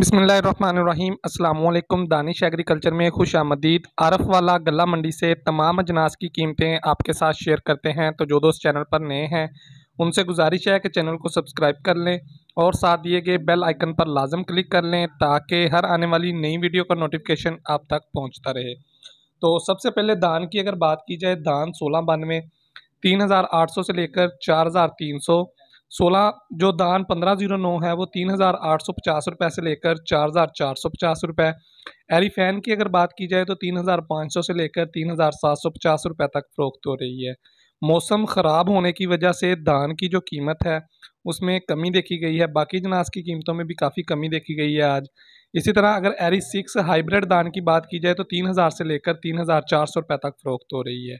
बसमीम् अल्लाम दानिश एग्रीकल्चर में खुश आमदीद आरफ वाला गला मंडी से तमाम अजनास की कीमतें आपके साथ शेयर करते हैं तो जो दोस्त चैनल पर नए हैं उनसे गुजारिश है कि चैनल को सब्सक्राइब कर लें और साथ दिए गए बेल आइकन पर लाजम क्लिक कर लें ताकि हर आने वाली नई वीडियो का नोटिफिकेशन आप तक पहुँचता रहे तो सबसे पहले दान की अगर बात की जाए दान सोलह बानवे तीन हज़ार आठ सौ से लेकर चार हज़ार तीन सौ सोलह जो दान पंद्रह जीरो नौ है वो तीन हज़ार आठ सौ पचास रुपये से लेकर चार हज़ार चार सौ पचास रुपये एलिफैन की अगर बात की जाए तो तीन हज़ार पाँच सौ से लेकर तीन हज़ार सात सौ पचास रुपये तक फ़रोख्त हो रही है मौसम ख़राब होने की वजह से दान की जो कीमत है उसमें कमी देखी गई है बाकी जनाज की कीमतों में भी काफ़ी कमी देखी गई है आज इसी तरह अगर एरी सिक्स हाइब्रिड दान की बात की जाए तो तीन हज़ार से लेकर तीन हज़ार चार सौ रुपये तक फ़रोख्त हो रही है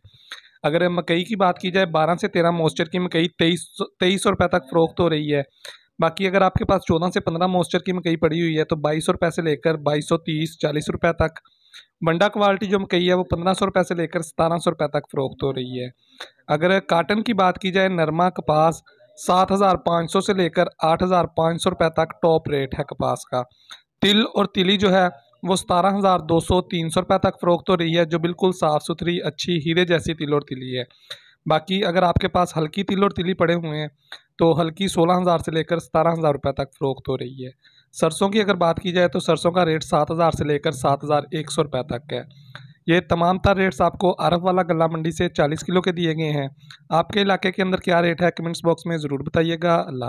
अगर मकई की बात की जाए बारह से तेरह मॉइस्चर की मकई तेईस तेईस सौ रुपये तक फ़रोख्त हो रही है बाकी अगर आपके पास चौदह से पंद्रह मॉइस्चर की मकई पड़ी हुई है तो बाईस सौ रुपये से लेकर बाईस सौ तीस चालीस रुपये तक बंडा क्वालिटी जो मकई है वो पंद्रह सौ रुपये से लेकर सतारह सौ रुपये तक फ़रोख्त हो रही है अगर काटन की बात की जाए नरमा कपास सात हज़ार पाँच सौ से लेकर आठ हज़ार पाँच सौ रुपये तक टॉप रेट है कपास का तिल और तिली जो है वो सतारह हज़ार दो सौ तीन सौ रुपये तक फ़रोख्त हो रही है जो बिल्कुल साफ़ सुथरी अच्छी हीरे जैसी तिल और तिली है बाकी अगर आपके पास हल्की तिल और तिली पड़े हुए हैं तो हल्की सोलह हज़ार से लेकर सतारह हज़ार रुपये तक फ़रोख्त हो रही है सरसों की अगर बात की जाए तो सरसों का रेट सात हज़ार से लेकर सात हज़ार एक सौ रुपये तक है ये तमाम तर रेट्स आपको अरब वाला गला मंडी से चालीस किलो के दिए गए हैं आपके इलाके के अंदर क्या रेट है कमेंट्स बॉक्स में ज़रूर बताइएगा अल्लाह